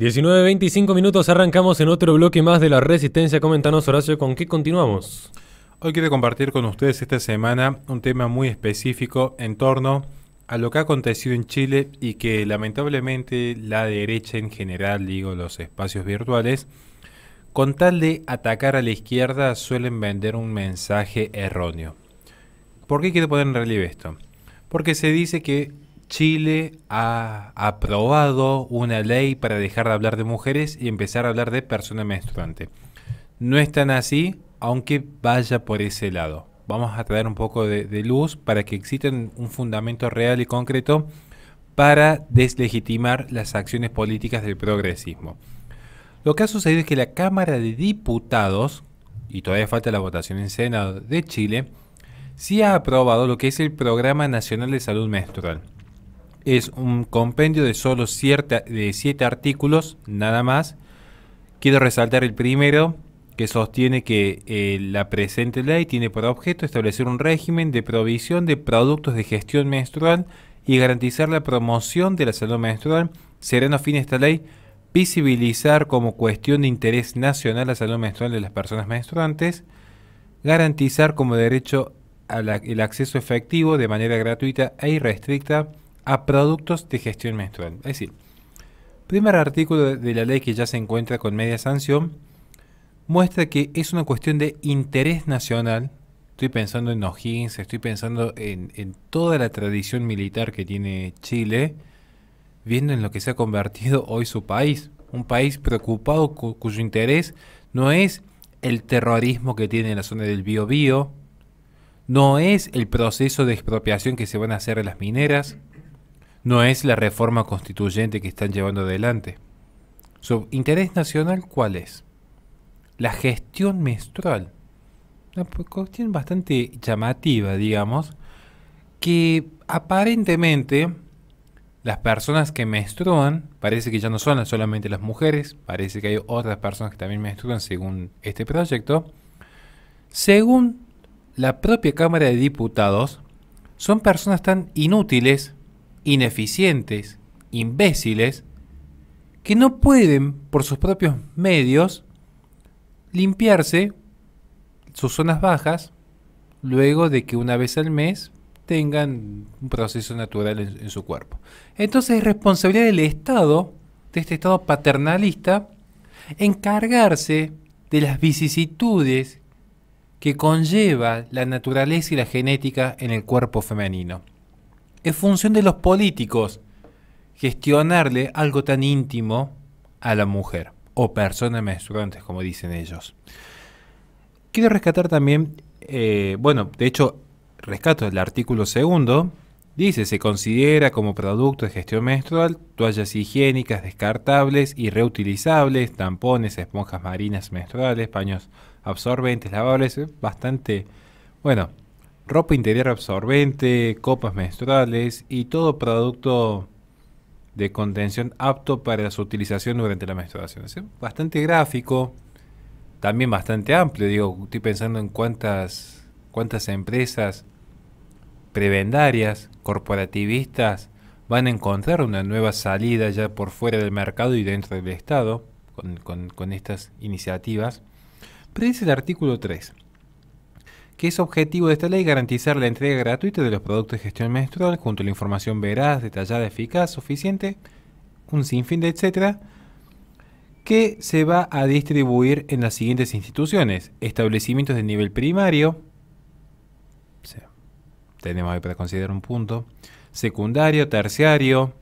19.25 minutos, arrancamos en otro bloque más de la Resistencia. Coméntanos, Horacio, ¿con qué continuamos? Hoy quiero compartir con ustedes esta semana un tema muy específico en torno a lo que ha acontecido en Chile y que lamentablemente la derecha en general, digo, los espacios virtuales, con tal de atacar a la izquierda suelen vender un mensaje erróneo. ¿Por qué quiero poner en relieve esto? Porque se dice que Chile ha aprobado una ley para dejar de hablar de mujeres y empezar a hablar de persona menstruante. No es tan así, aunque vaya por ese lado. Vamos a traer un poco de, de luz para que exista un fundamento real y concreto para deslegitimar las acciones políticas del progresismo. Lo que ha sucedido es que la Cámara de Diputados, y todavía falta la votación en Senado de Chile, sí ha aprobado lo que es el Programa Nacional de Salud Menstrual es un compendio de solo de siete artículos, nada más. Quiero resaltar el primero, que sostiene que eh, la presente ley tiene por objeto establecer un régimen de provisión de productos de gestión menstrual y garantizar la promoción de la salud menstrual. Serán a fin esta ley visibilizar como cuestión de interés nacional la salud menstrual de las personas menstruantes, garantizar como derecho la, el acceso efectivo de manera gratuita e irrestricta a productos de gestión menstrual. Es decir, primer artículo de la ley que ya se encuentra con media sanción muestra que es una cuestión de interés nacional. Estoy pensando en O'Higgins, estoy pensando en, toda la tradición militar que tiene Chile, viendo en lo que se ha convertido hoy su país. Un país preocupado cuyo interés no es el terrorismo que tiene la zona del Biobío, no es el proceso de expropiación que se van a hacer las mineras, no es la reforma constituyente que están llevando adelante. Su interés nacional, ¿cuál es? La gestión menstrual. Una cuestión bastante llamativa, digamos, que aparentemente las personas que menstruan, parece que ya no son solamente las mujeres, parece que hay otras personas que también menstruan según este proyecto, según la propia Cámara de Diputados, son personas tan inútiles ineficientes, imbéciles, que no pueden por sus propios medios limpiarse sus zonas bajas luego de que una vez al mes tengan un proceso natural en, su cuerpo. Entonces es responsabilidad del Estado, de este Estado paternalista, encargarse de las vicisitudes que conlleva la naturaleza y la genética en el cuerpo femenino es función de los políticos gestionarle algo tan íntimo a la mujer o personas menstruantes, como dicen ellos. Quiero rescatar también, eh, bueno, de hecho, rescato el artículo segundo. Dice, se considera como producto de gestión menstrual toallas higiénicas descartables y reutilizables, tampones, esponjas marinas menstruales, paños absorbentes, lavables, bastante, bueno, ropa interior absorbente, copas menstruales y todo producto de contención apto para su utilización durante la menstruación. Es bastante gráfico, también bastante amplio. Digo, estoy pensando en cuántas, cuántas empresas prebendarias, corporativistas, van a encontrar una nueva salida ya por fuera del mercado y dentro del Estado con, estas iniciativas. Pero dice el artículo 3 que es objetivo de esta ley garantizar la entrega gratuita de los productos de gestión menstrual junto a la información veraz, detallada, eficaz, suficiente, un sinfín de etcétera, que se va a distribuir en las siguientes instituciones, establecimientos de nivel primario, tenemos ahí para considerar un punto, secundario, terciario,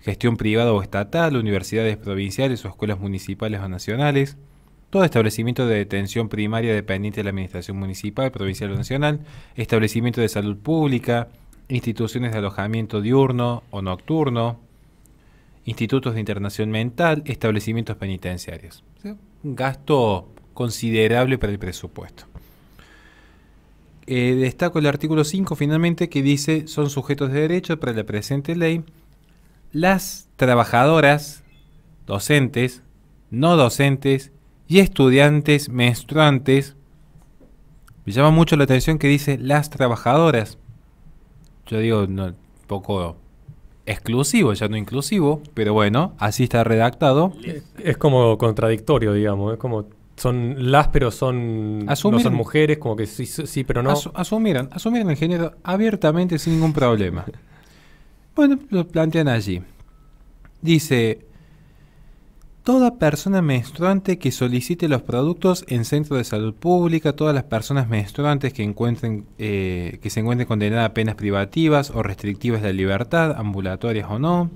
gestión privada o estatal, universidades provinciales o escuelas municipales o nacionales, todo establecimiento de detención primaria dependiente de la Administración Municipal, Provincial o Nacional, establecimiento de salud pública, instituciones de alojamiento diurno o nocturno, institutos de internación mental, establecimientos penitenciarios. Un gasto considerable para el presupuesto. Eh, destaco el artículo 5 finalmente que dice son sujetos de derecho para la presente ley las trabajadoras, docentes, no docentes y estudiantes menstruantes. Me llama mucho la atención que dice las trabajadoras. Yo digo, no, poco exclusivo, ya no inclusivo, pero bueno, así está redactado. Es como contradictorio, digamos, es como son las, pero son, son mujeres, como que sí, pero no. asumieron, asumieron el género abiertamente sin ningún problema. bueno, lo plantean allí. Dice, toda persona menstruante que solicite los productos en centro de salud pública, todas las personas menstruantes que, encuentren, eh, que se encuentren condenadas a penas privativas o restrictivas de la libertad, ambulatorias o no,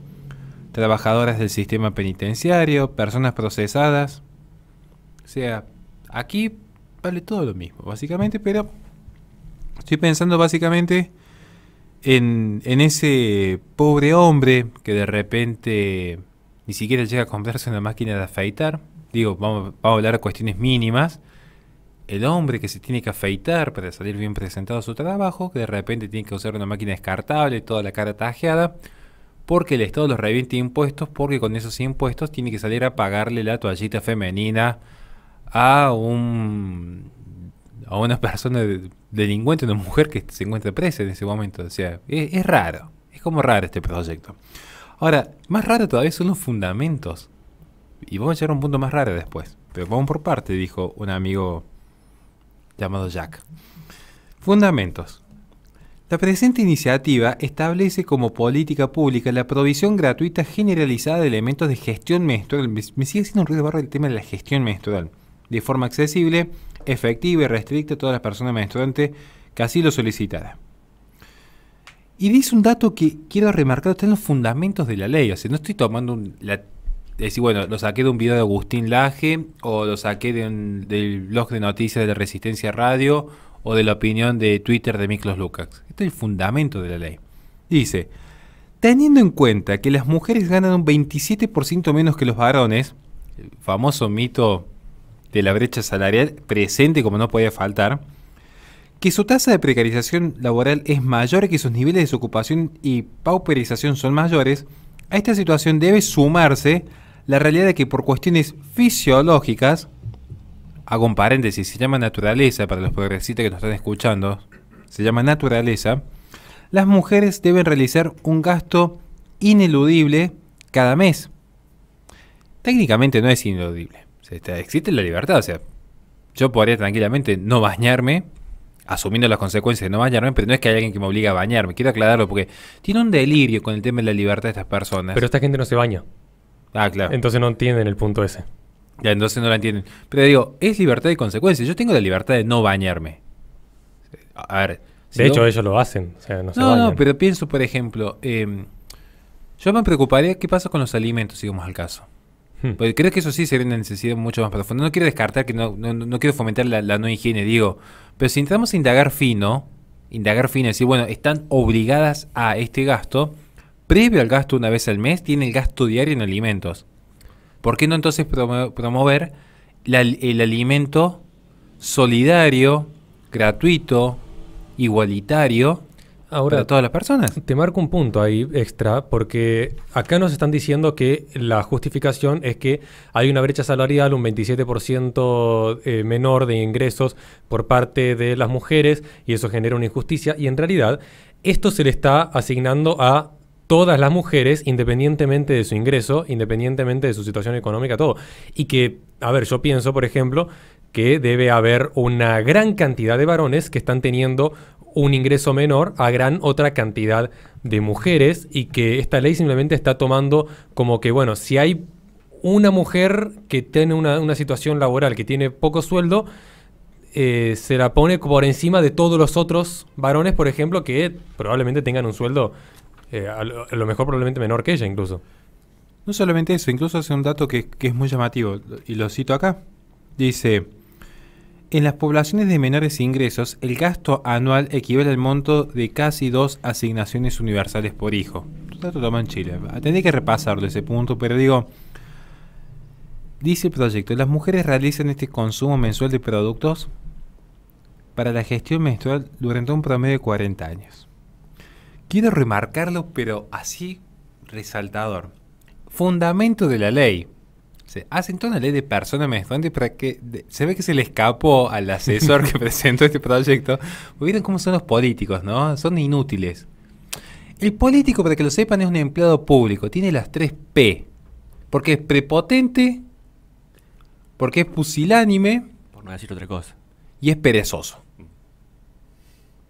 trabajadoras del sistema penitenciario, personas procesadas. O sea, aquí vale todo lo mismo, básicamente, pero estoy pensando básicamente en, en ese pobre hombre que de repente ni siquiera llega a comprarse una máquina de afeitar. Digo, vamos, a hablar de cuestiones mínimas. El hombre que se tiene que afeitar para salir bien presentado a su trabajo, que de repente tiene que usar una máquina descartable, Y toda la cara tajeada, porque el Estado los reviente impuestos, porque con esos impuestos tiene que salir a pagarle la toallita femenina a un a una persona delincuente, una mujer que se encuentra presa en ese momento. O sea, es raro, es como raro este proyecto. Ahora, más raro todavía son los fundamentos. Y vamos a llegar a un punto más raro después. Pero vamos por parte, dijo un amigo llamado Jack. Fundamentos. La presente iniciativa establece como política pública la provisión gratuita generalizada de elementos de gestión menstrual. Me sigue haciendo un ruido barro el tema de la gestión menstrual. De forma accesible, efectiva y restricta a todas las personas menstruantes que así lo solicitaran. Y dice un dato que quiero remarcar, está en los fundamentos de la ley. O sea, no estoy tomando un, la, decir, bueno, lo saqué de un video de Agustín Laje, o lo saqué del blog de noticias de Resistencia Radio, o de la opinión de Twitter de Miklos Lukács. Este es el fundamento de la ley. Dice, teniendo en cuenta que las mujeres ganan un 27% menos que los varones, el famoso mito de la brecha salarial presente como no podía faltar, que su tasa de precarización laboral es mayor que sus niveles de desocupación y pauperización son mayores, a esta situación debe sumarse la realidad de que por cuestiones fisiológicas, hago un paréntesis, se llama naturaleza para los progresistas que nos están escuchando, se llama naturaleza, las mujeres deben realizar un gasto ineludible cada mes. Técnicamente no es ineludible, existe la libertad, o sea, yo podría tranquilamente no bañarme asumiendo las consecuencias de no bañarme, pero no es que haya alguien que me obligue a bañarme. Quiero aclararlo porque tiene un delirio con el tema de la libertad de estas personas. Pero esta gente no se baña. Ah, claro. Entonces no entienden el punto ese. Ya, entonces no la entienden. Pero digo, es libertad de consecuencias. Yo tengo la libertad de no bañarme. A ver. de hecho, ellos lo hacen. O sea, no, se no, no, pero pienso, por ejemplo, em, yo me preocuparía qué pasa con los alimentos, si al caso. Hmm. Pues Creo que eso sí sería una necesidad mucho más profunda. No quiero descartar que no, no, quiero fomentar la, no higiene, digo. Pero si entramos a indagar fino, indagar fino, decir, bueno, están obligadas a este gasto, previo al gasto una vez al mes, tiene el gasto diario en alimentos. ¿Por qué no entonces promover el alimento solidario, gratuito, igualitario Ahora, ¿Para todas las personas? Te marco un punto ahí extra, porque acá nos están diciendo que la justificación es que hay una brecha salarial, un 27% eh, menor de ingresos por parte de las mujeres, y eso genera una injusticia. Y en realidad, esto se le está asignando a todas las mujeres, independientemente de su ingreso, independientemente de su situación económica, todo. Y que, a ver, yo pienso, por ejemplo, que debe haber una gran cantidad de varones que están teniendo un ingreso menor a gran otra cantidad de mujeres y que esta ley simplemente está tomando como que, bueno, si hay una mujer que tiene una, situación laboral, que tiene poco sueldo, eh, se la pone por encima de todos los otros varones, por ejemplo, que probablemente tengan un sueldo eh, a, lo, mejor probablemente menor que ella incluso. No solamente eso, incluso hace un dato que, que es muy llamativo, y lo cito acá. Dice, en las poblaciones de menores ingresos, el gasto anual equivale al monto de casi dos asignaciones universales por hijo. Dato toma en Chile. Tendría que repasarlo ese punto, pero digo, dice el proyecto, las mujeres realizan este consumo mensual de productos para la gestión menstrual durante un promedio de 40 años. Quiero remarcarlo, pero así resaltador. Fundamento de la ley hacen toda una ley de personas menstruantes para que se ve que se le escapó al asesor que presentó este proyecto. Miren cómo son los políticos, ¿no? Son inútiles. El político, para que lo sepan, es un empleado público. Tiene las tres P. Porque es prepotente, porque es pusilánime. Por no decir otra cosa. Y es perezoso.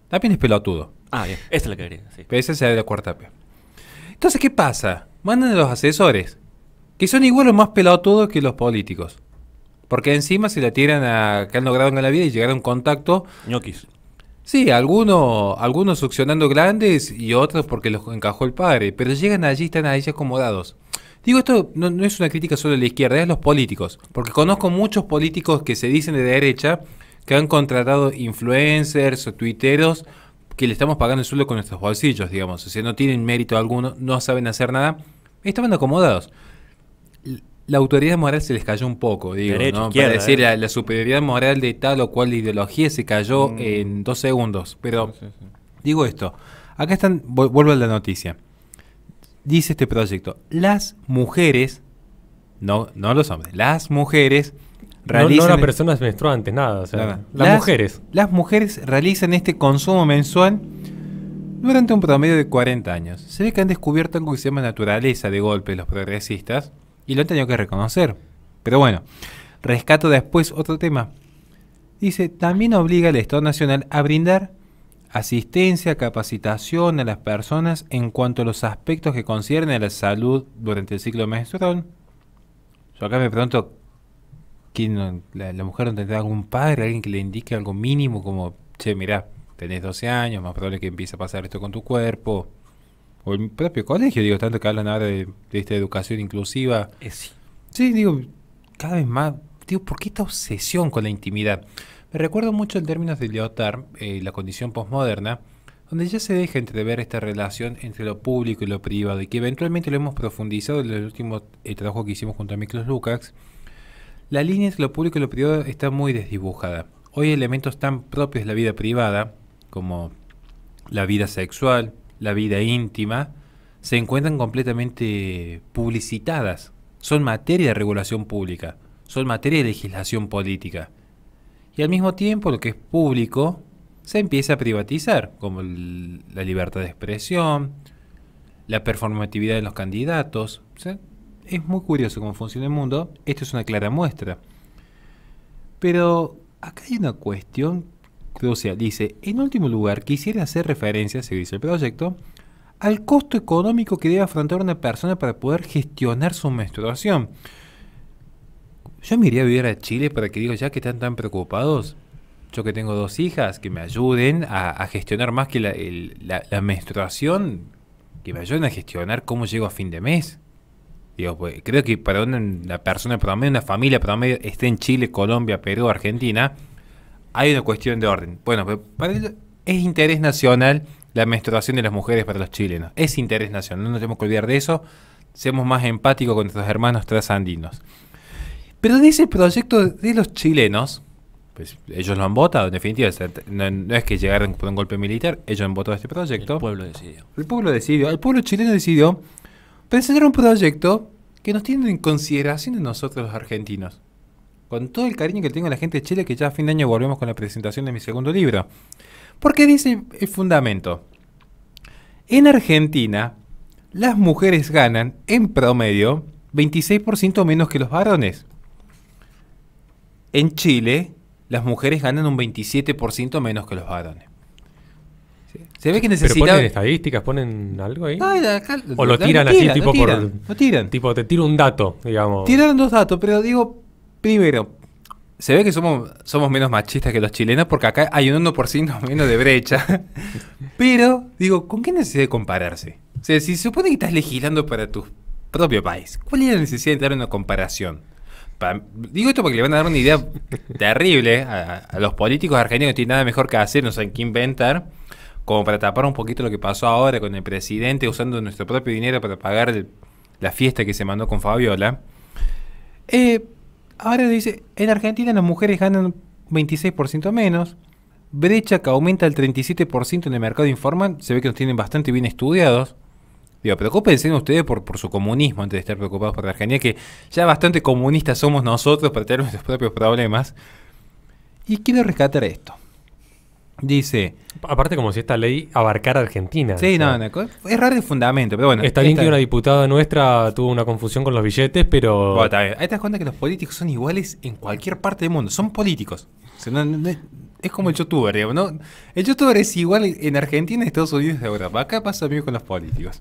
También es pelotudo. Ah, bien. Esta es la que quería. Pero esa es la cuarta P. Entonces, ¿qué pasa? Mandan a los asesores que son igual o más todos que los políticos. Porque encima se la tiran a que han logrado en la vida y llegaron a un contacto. ñoquis. Sí, algunos, algunos succionando grandes y otros porque los encajó el padre. Pero llegan allí, y están ahí acomodados. Digo, esto no, es una crítica solo a la izquierda, es los políticos. Porque conozco muchos políticos que se dicen de derecha, que han contratado influencers o tuiteros, que le estamos pagando el suelo con nuestros bolsillos, digamos. O sea, no tienen mérito alguno, no saben hacer nada. Estaban acomodados la autoridad moral se les cayó un poco, digo, ¿no? Para decir, eh. la, superioridad moral de tal o cual ideología se cayó mm. en dos segundos. Pero digo esto, acá están, vuelvo a la noticia. Dice este proyecto, las mujeres, no, no los hombres, las mujeres realizan... No, las e-". personas menstruantes, nada, o nada. Las, las mujeres. Las mujeres realizan este consumo mensual durante un promedio de 40 años. Se ve que han descubierto algo que se llama naturaleza de golpe los progresistas y lo han tenido que reconocer. Pero bueno, rescato después otro tema. Dice, también obliga al Estado Nacional a brindar asistencia, capacitación a las personas en cuanto a los aspectos que conciernen a la salud durante el ciclo menstrual. Yo acá me pregunto, ¿quién, la, mujer no tendrá algún padre, alguien que le indique algo mínimo como, che, mirá, tenés 12 años, más probable que empiece a pasar esto con tu cuerpo? o el propio colegio, digo, tanto que hablan ahora de, esta educación inclusiva. Eh, sí. sí. digo, cada vez más, digo, ¿por qué esta obsesión con la intimidad? Me recuerdo mucho en términos de Lyotard, eh, la condición postmoderna, donde ya se deja entrever esta relación entre lo público y lo privado, y que eventualmente lo hemos profundizado en el último trabajo que hicimos junto a Miklos Lukács, la línea entre lo público y lo privado está muy desdibujada. Hoy elementos tan propios de la vida privada, como la vida sexual, la vida íntima, se encuentran completamente publicitadas. Son materia de regulación pública, son materia de legislación política. Y al mismo tiempo lo que es público se empieza a privatizar, como la libertad de expresión, la performatividad de los candidatos. Es muy curioso cómo funciona el mundo. Esto es una clara muestra. Pero acá hay una cuestión dice, en último lugar, quisiera hacer referencia, se dice el proyecto, al costo económico que debe afrontar una persona para poder gestionar su menstruación. Yo me iría a vivir a Chile para que digo, ya que están tan preocupados, yo que tengo dos hijas, que me ayuden a, gestionar más que la, menstruación, que me ayuden a gestionar cómo llego a fin de mes. Digo, pues, creo que para una, persona promedio, una familia promedio, esté en Chile, Colombia, Perú, Argentina, hay una cuestión de orden. Bueno, para es interés nacional la menstruación de las mujeres para los chilenos. Es interés nacional, no nos tenemos que olvidar de eso. Seamos más empáticos con nuestros hermanos transandinos. Pero de ese proyecto de los chilenos, pues ellos lo han votado, en definitiva. No, es que llegaron por un golpe militar, ellos han votado este proyecto. El pueblo decidió. El pueblo decidió. El pueblo chileno decidió presentar un proyecto que nos tiene en consideración nosotros los argentinos con todo el cariño que tengo a la gente de Chile, que ya a fin de año volvemos con la presentación de mi segundo libro. Porque dice el fundamento. En Argentina, las mujeres ganan en promedio 26% menos que los varones. En Chile, las mujeres ganan un 27% menos que los varones. Se ve que necesitan. ¿Pero ponen estadísticas? ¿Ponen algo ahí? o lo, tiran así, tipo por. Lo tiran. Tipo, te tiro un dato, digamos. Tiraron dos datos, pero digo, Primero, se ve que somos, somos menos machistas que los chilenos porque acá hay un 1% menos de brecha. Pero, digo, ¿con qué necesidad de compararse? O sea, si se supone que estás legislando para tu propio país, ¿cuál es la necesidad de dar una comparación? digo esto porque le van a dar una idea terrible a, los políticos argentinos que tienen nada mejor que hacer, no saben qué inventar, como para tapar un poquito lo que pasó ahora con el presidente usando nuestro propio dinero para pagar la fiesta que se mandó con Fabiola. Eh, Ahora dice, en Argentina las mujeres ganan 26% menos, brecha que aumenta al 37% en el mercado informal, se ve que nos tienen bastante bien estudiados. Digo, preocupense ustedes por, por su comunismo antes de estar preocupados por la Argentina, que ya bastante comunistas somos nosotros para tener nuestros propios problemas. Y quiero rescatar esto. Dice. Aparte, como si esta ley abarcara Argentina. Sí, no, es raro el fundamento, pero bueno. Está bien que una diputada nuestra tuvo una confusión con los billetes, pero. Bueno, Ahí te das cuenta que los políticos son iguales en cualquier parte del mundo. Son políticos. es como el youtuber, ¿no? El youtuber es igual en Argentina, Estados Unidos y Europa. Acá pasa bien con los políticos.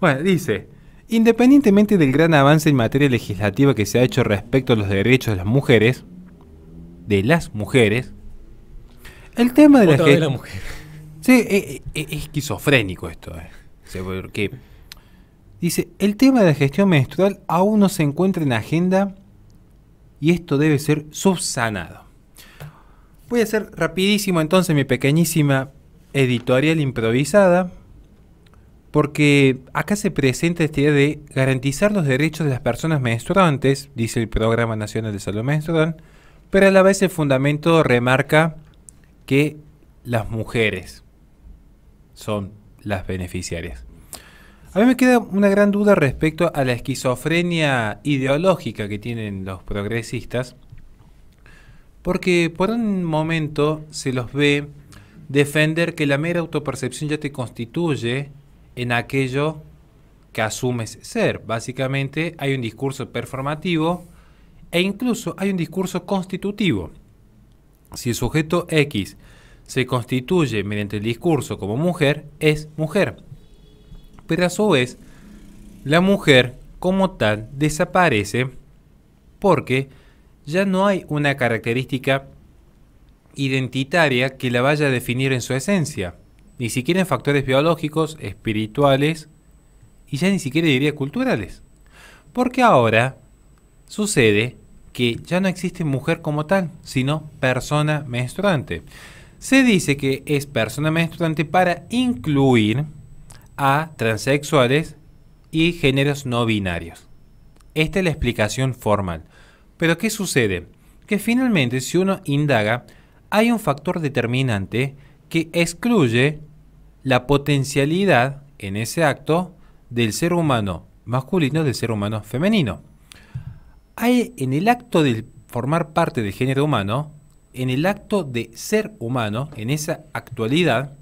Bueno, dice. Independientemente del gran avance en materia legislativa que se ha hecho respecto a los derechos de las mujeres, de las mujeres, el tema de la, de la mujer. Sí, es, e, e, esquizofrénico esto. Eh. dice, el tema de la gestión menstrual aún no se encuentra en agenda y esto debe ser subsanado. Voy a hacer rapidísimo entonces mi pequeñísima editorial improvisada, porque acá se presenta esta idea de garantizar los derechos de las personas menstruantes, dice el Programa Nacional de Salud Menstrual, pero a la vez el fundamento remarca que las mujeres son las beneficiarias. A mí me queda una gran duda respecto a la esquizofrenia ideológica que tienen los progresistas, porque por un momento se los ve defender que la mera autopercepción ya te constituye en aquello que asumes ser. Básicamente hay un discurso performativo e incluso hay un discurso constitutivo. Si el sujeto X se constituye mediante el discurso como mujer, es mujer. Pero a su vez, la mujer como tal desaparece porque ya no hay una característica identitaria que la vaya a definir en su esencia, ni siquiera en factores biológicos, espirituales y ya ni siquiera diría culturales. Porque ahora sucede que ya no existe mujer como tal, sino persona menstruante. Se dice que es persona menstruante para incluir a transexuales y géneros no binarios. Esta es la explicación formal. Pero ¿qué sucede? Que finalmente si uno indaga, hay un factor determinante que excluye la potencialidad en ese acto del ser humano masculino del ser humano femenino hay en el acto de formar parte del género humano, en el acto de ser humano, en esa actualidad,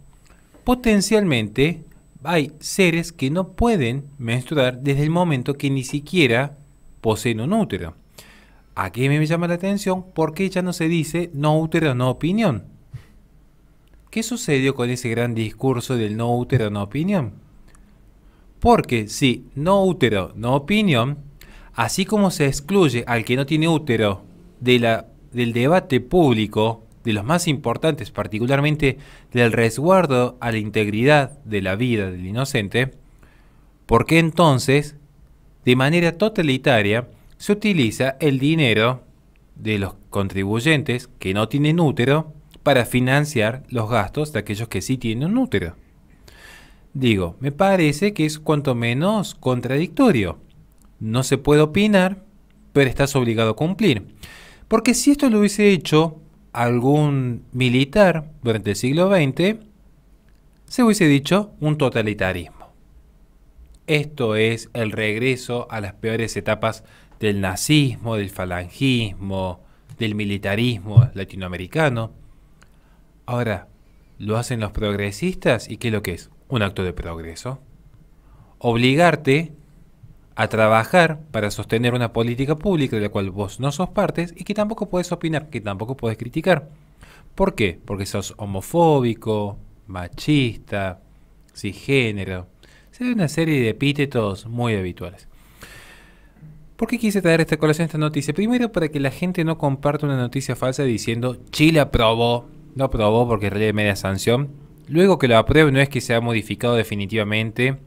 potencialmente hay seres que no pueden menstruar desde el momento que ni siquiera poseen un útero. Aquí me llama la atención porque ya no se dice no útero, no opinión. ¿Qué sucedió con ese gran discurso del no útero, no opinión? Porque si no útero, no opinión, Así como se excluye al que no tiene útero del debate público, de los más importantes, particularmente del resguardo a la integridad de la vida del inocente, ¿por qué entonces, de manera totalitaria, se utiliza el dinero de los contribuyentes que no tienen útero para financiar los gastos de aquellos que sí tienen útero? Digo, me parece que es cuanto menos contradictorio. No se puede opinar, pero estás obligado a cumplir. Porque si esto lo hubiese hecho algún militar durante el siglo XX, se hubiese dicho un totalitarismo. Esto es el regreso a las peores etapas del nazismo, del falangismo, del militarismo latinoamericano. Ahora, lo hacen los progresistas y ¿qué es lo que es? Un acto de progreso. Obligarte a trabajar para sostener una política pública de la cual vos no sos parte... y que tampoco podés opinar, que tampoco podés criticar. ¿Por qué? Porque sos homofóbico, machista, cisgénero. Se ve una serie de epítetos muy habituales. ¿Por qué quise traer esta colación esta noticia? Primero, para que la gente no comparta una noticia falsa diciendo Chile aprobó. No aprobó porque de media sanción. Luego que lo apruebe no es que se ha modificado definitivamente.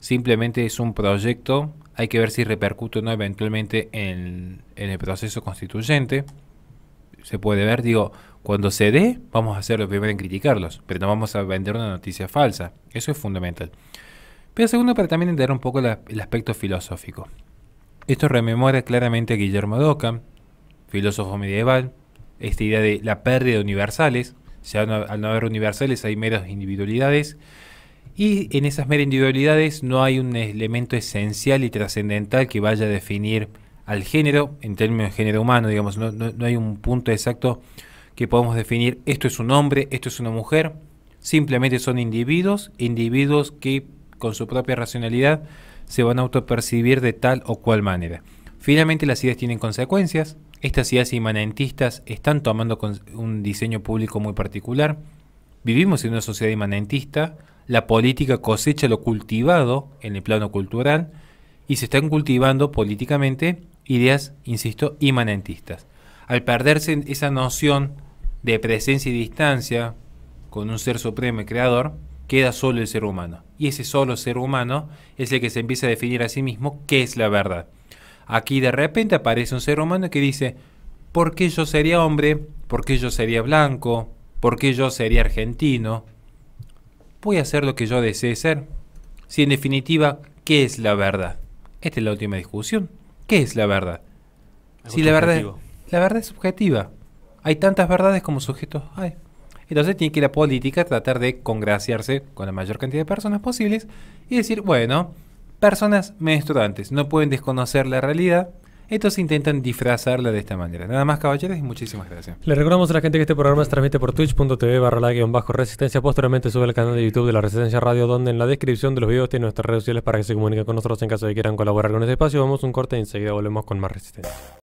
Simplemente es un proyecto hay que ver si repercute o no eventualmente en, el proceso constituyente. Se puede ver, digo, cuando se dé, vamos a hacer lo primero en criticarlos, pero no vamos a vender una noticia falsa. Eso es fundamental. Pero segundo, para también entender un poco el aspecto filosófico. Esto rememora claramente a Guillermo Doca, filósofo medieval, esta idea de la pérdida de universales. Si al no haber universales hay meras individualidades y en esas mera individualidades no hay un elemento esencial y trascendental que vaya a definir al género, en términos de género humano, digamos, no, hay un punto exacto que podamos definir esto es un hombre, esto es una mujer, simplemente son individuos, individuos que con su propia racionalidad se van a autopercibir de tal o cual manera. Finalmente las ideas tienen consecuencias, estas ideas imanentistas están tomando un diseño público muy particular, Vivimos en una sociedad imanentista, la política cosecha lo cultivado en el plano cultural y se están cultivando políticamente ideas, insisto, inmanentistas. Al perderse esa noción de presencia y distancia con un ser supremo y creador, queda solo el ser humano. Y ese solo ser humano es el que se empieza a definir a sí mismo qué es la verdad. Aquí de repente aparece un ser humano que dice, ¿por qué yo sería hombre? ¿Por qué yo sería blanco? qué yo sería argentino. Voy a hacer lo que yo desee ser. Si en definitiva, ¿qué es la verdad? Esta es la última discusión. ¿Qué es la verdad? si la verdad, la verdad es subjetiva. Hay tantas verdades como sujetos hay. Entonces tiene que la política tratar de congraciarse con la mayor cantidad de personas posibles y decir, bueno, personas menstruantes no pueden desconocer la realidad, estos intentan disfrazarla de esta manera. Nada más, caballeros, y muchísimas gracias. Le recordamos a la gente que este programa se transmite por twitch.tv barra la guión bajo resistencia. Posteriormente sube al canal de YouTube de la Resistencia Radio, donde en la descripción de los videos tiene nuestras redes sociales para que se comuniquen con nosotros en caso de que quieran colaborar con este espacio. Vamos un corte y enseguida volvemos con más resistencia.